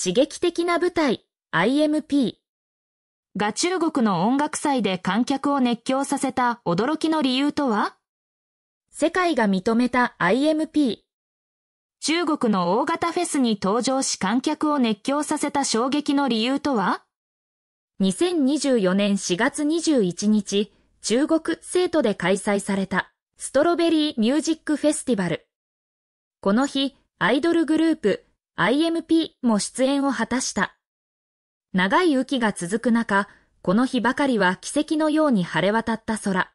刺激的な舞台 IMP が中国の音楽祭で観客を熱狂させた驚きの理由とは世界が認めた IMP 中国の大型フェスに登場し観客を熱狂させた衝撃の理由とは2024年4月21日、中国生徒で開催されたストロベリーミュージックフェスティバル。この日、アイドルグループ IMP も出演を果たした。長い雨季が続く中、この日ばかりは奇跡のように晴れ渡った空。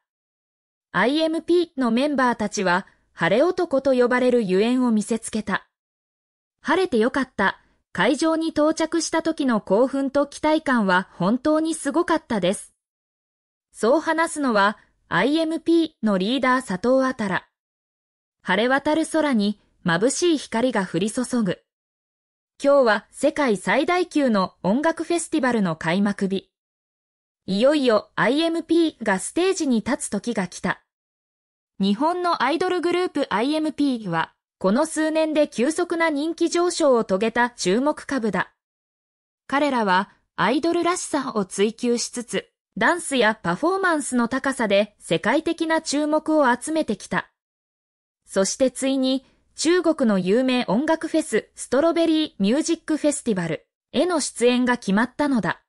IMP のメンバーたちは、晴れ男と呼ばれるゆえんを見せつけた。晴れてよかった。会場に到着した時の興奮と期待感は本当にすごかったです。そう話すのは IMP のリーダー佐藤あたら。晴れ渡る空に眩しい光が降り注ぐ。今日は世界最大級の音楽フェスティバルの開幕日。いよいよ IMP がステージに立つ時が来た。日本のアイドルグループ IMP は、この数年で急速な人気上昇を遂げた注目株だ。彼らはアイドルらしさを追求しつつ、ダンスやパフォーマンスの高さで世界的な注目を集めてきた。そしてついに中国の有名音楽フェス、ストロベリーミュージックフェスティバルへの出演が決まったのだ。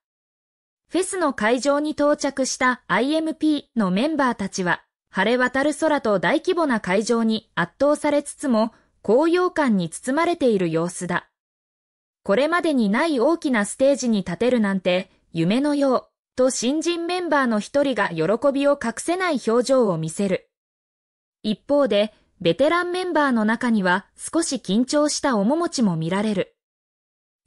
フェスの会場に到着した IMP のメンバーたちは、晴れ渡る空と大規模な会場に圧倒されつつも、高揚感に包まれている様子だ。これまでにない大きなステージに立てるなんて、夢のよう、と新人メンバーの一人が喜びを隠せない表情を見せる。一方で、ベテランメンバーの中には少し緊張した面持ちも見られる。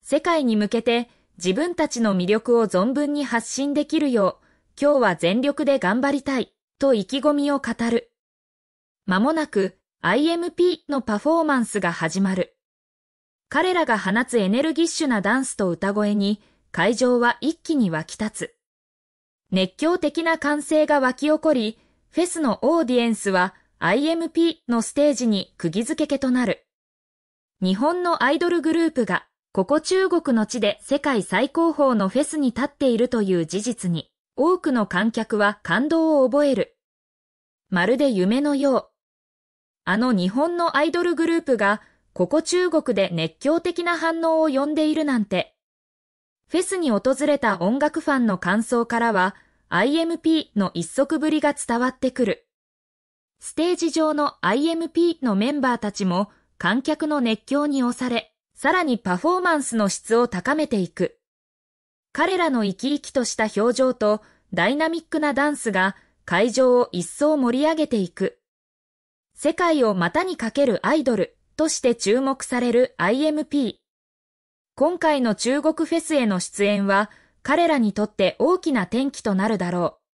世界に向けて自分たちの魅力を存分に発信できるよう、今日は全力で頑張りたい、と意気込みを語る。まもなく IMP のパフォーマンスが始まる。彼らが放つエネルギッシュなダンスと歌声に会場は一気に沸き立つ。熱狂的な歓声が沸き起こり、フェスのオーディエンスは IMP のステージに釘付けとなる。日本のアイドルグループが、ここ中国の地で世界最高峰のフェスに立っているという事実に、多くの観客は感動を覚える。まるで夢のよう。あの日本のアイドルグループが、ここ中国で熱狂的な反応を呼んでいるなんて。フェスに訪れた音楽ファンの感想からは、IMP の一足ぶりが伝わってくる。ステージ上の IMP のメンバーたちも観客の熱狂に押され、さらにパフォーマンスの質を高めていく。彼らの生き生きとした表情とダイナミックなダンスが会場を一層盛り上げていく。世界を股にかけるアイドルとして注目される IMP。今回の中国フェスへの出演は彼らにとって大きな転機となるだろう。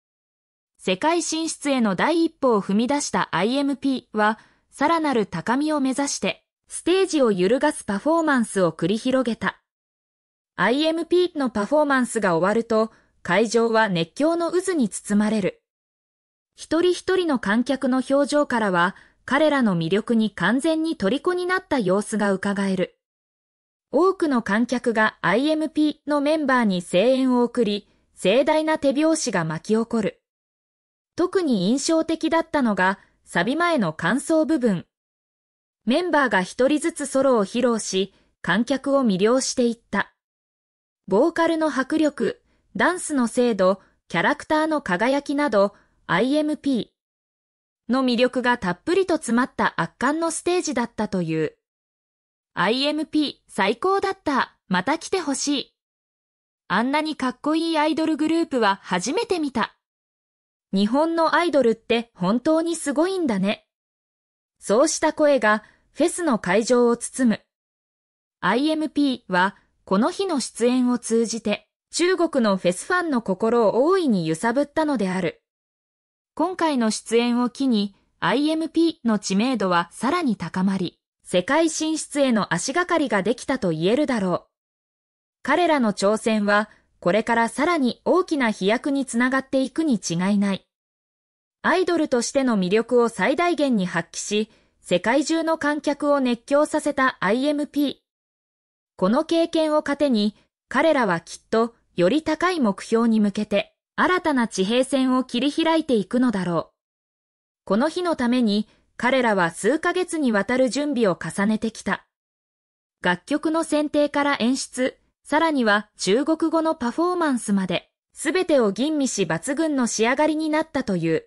世界進出への第一歩を踏み出した IMP は、さらなる高みを目指して、ステージを揺るがすパフォーマンスを繰り広げた。IMP のパフォーマンスが終わると、会場は熱狂の渦に包まれる。一人一人の観客の表情からは、彼らの魅力に完全に虜になった様子が伺える。多くの観客が IMP のメンバーに声援を送り、盛大な手拍子が巻き起こる。特に印象的だったのが、サビ前の感想部分。メンバーが一人ずつソロを披露し、観客を魅了していった。ボーカルの迫力、ダンスの精度、キャラクターの輝きなど、IMP の魅力がたっぷりと詰まった圧巻のステージだったという。IMP 最高だった。また来てほしい。あんなにかっこいいアイドルグループは初めて見た。日本のアイドルって本当にすごいんだね。そうした声がフェスの会場を包む。IMP はこの日の出演を通じて中国のフェスファンの心を大いに揺さぶったのである。今回の出演を機に IMP の知名度はさらに高まり、世界進出への足がかりができたと言えるだろう。彼らの挑戦はこれからさらに大きな飛躍につながっていくに違いない。アイドルとしての魅力を最大限に発揮し、世界中の観客を熱狂させた IMP。この経験を糧に、彼らはきっとより高い目標に向けて新たな地平線を切り開いていくのだろう。この日のために彼らは数ヶ月にわたる準備を重ねてきた。楽曲の選定から演出、さらには中国語のパフォーマンスまで、すべてを吟味し抜群の仕上がりになったという。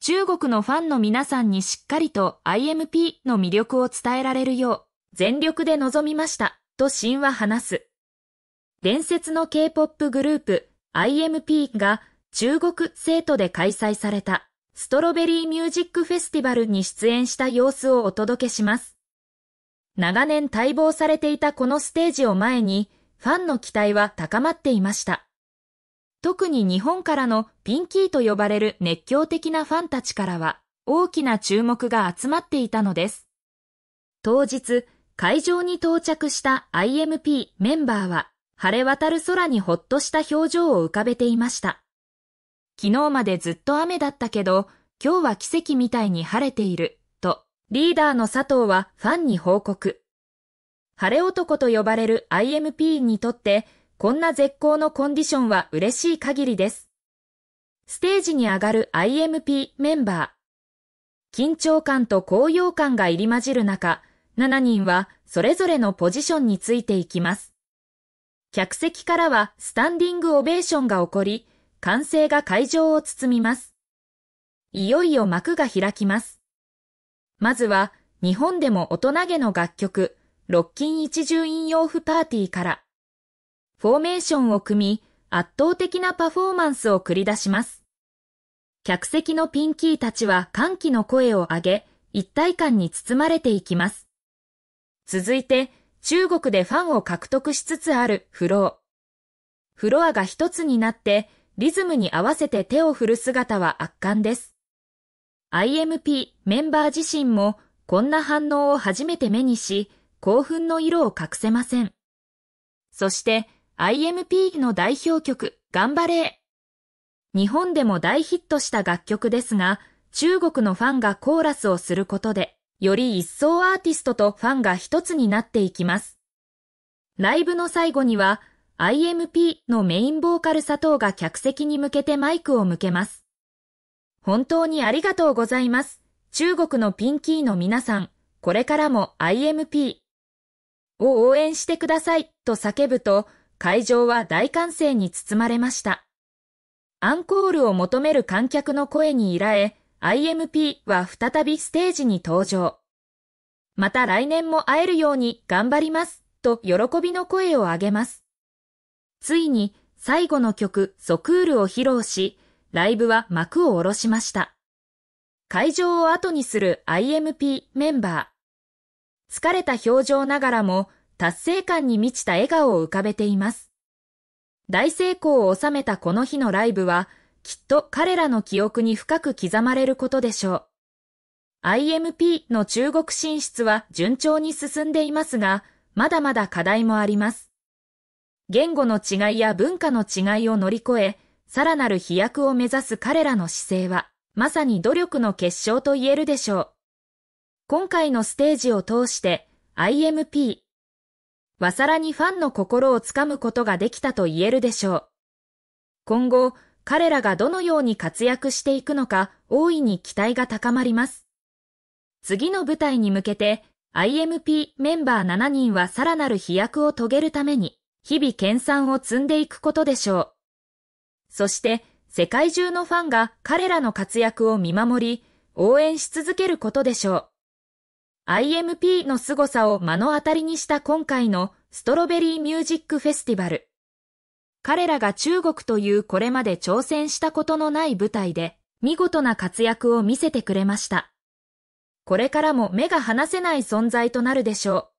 中国のファンの皆さんにしっかりと IMP の魅力を伝えられるよう、全力で臨みました、と神は話す。伝説の K-POP グループ IMP が中国生徒で開催されたストロベリーミュージックフェスティバルに出演した様子をお届けします。長年待望されていたこのステージを前に、ファンの期待は高まっていました。特に日本からのピンキーと呼ばれる熱狂的なファンたちからは大きな注目が集まっていたのです。当日、会場に到着した IMP メンバーは晴れ渡る空にほっとした表情を浮かべていました。昨日までずっと雨だったけど、今日は奇跡みたいに晴れている、と、リーダーの佐藤はファンに報告。晴れ男と呼ばれる IMP にとって、こんな絶好のコンディションは嬉しい限りです。ステージに上がる IMP メンバー。緊張感と高揚感が入り混じる中、7人はそれぞれのポジションについていきます。客席からはスタンディングオベーションが起こり、歓声が会場を包みます。いよいよ幕が開きます。まずは、日本でも大人げの楽曲、六金一重引用譜パーティーから、フォーメーションを組み、圧倒的なパフォーマンスを繰り出します。客席のピンキーたちは歓喜の声を上げ、一体感に包まれていきます。続いて、中国でファンを獲得しつつあるフロー。フロアが一つになって、リズムに合わせて手を振る姿は圧巻です。IMP メンバー自身もこんな反応を初めて目にし、興奮の色を隠せません。そして IMP の代表曲、頑張れ日本でも大ヒットした楽曲ですが、中国のファンがコーラスをすることで、より一層アーティストとファンが一つになっていきます。ライブの最後には、IMP のメインボーカル佐藤が客席に向けてマイクを向けます。本当にありがとうございます。中国のピンキーの皆さん、これからも IMP を応援してくださいと叫ぶと会場は大歓声に包まれました。アンコールを求める観客の声に依頼、IMP は再びステージに登場。また来年も会えるように頑張りますと喜びの声を上げます。ついに最後の曲ソクールを披露し、ライブは幕を下ろしました。会場を後にする IMP メンバー。疲れた表情ながらも達成感に満ちた笑顔を浮かべています。大成功を収めたこの日のライブは、きっと彼らの記憶に深く刻まれることでしょう。IMP の中国進出は順調に進んでいますが、まだまだ課題もあります。言語の違いや文化の違いを乗り越え、さらなる飛躍を目指す彼らの姿勢は、まさに努力の結晶と言えるでしょう。今回のステージを通して IMP、はさらにファンの心をつかむことができたと言えるでしょう。今後、彼らがどのように活躍していくのか大いに期待が高まります。次の舞台に向けて IMP メンバー7人はさらなる飛躍を遂げるために日々研鑽を積んでいくことでしょう。そして世界中のファンが彼らの活躍を見守り応援し続けることでしょう。IMP の凄さを目の当たりにした今回のストロベリーミュージックフェスティバル。彼らが中国というこれまで挑戦したことのない舞台で見事な活躍を見せてくれました。これからも目が離せない存在となるでしょ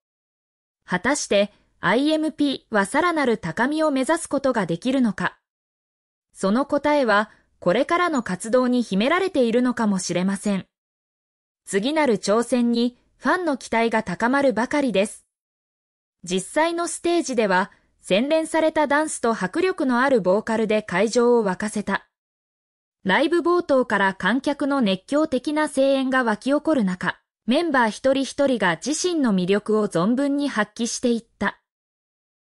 う。果たして IMP はさらなる高みを目指すことができるのか。その答えはこれからの活動に秘められているのかもしれません。次なる挑戦にファンの期待が高まるばかりです。実際のステージでは、洗練されたダンスと迫力のあるボーカルで会場を沸かせた。ライブ冒頭から観客の熱狂的な声援が沸き起こる中、メンバー一人一人が自身の魅力を存分に発揮していった。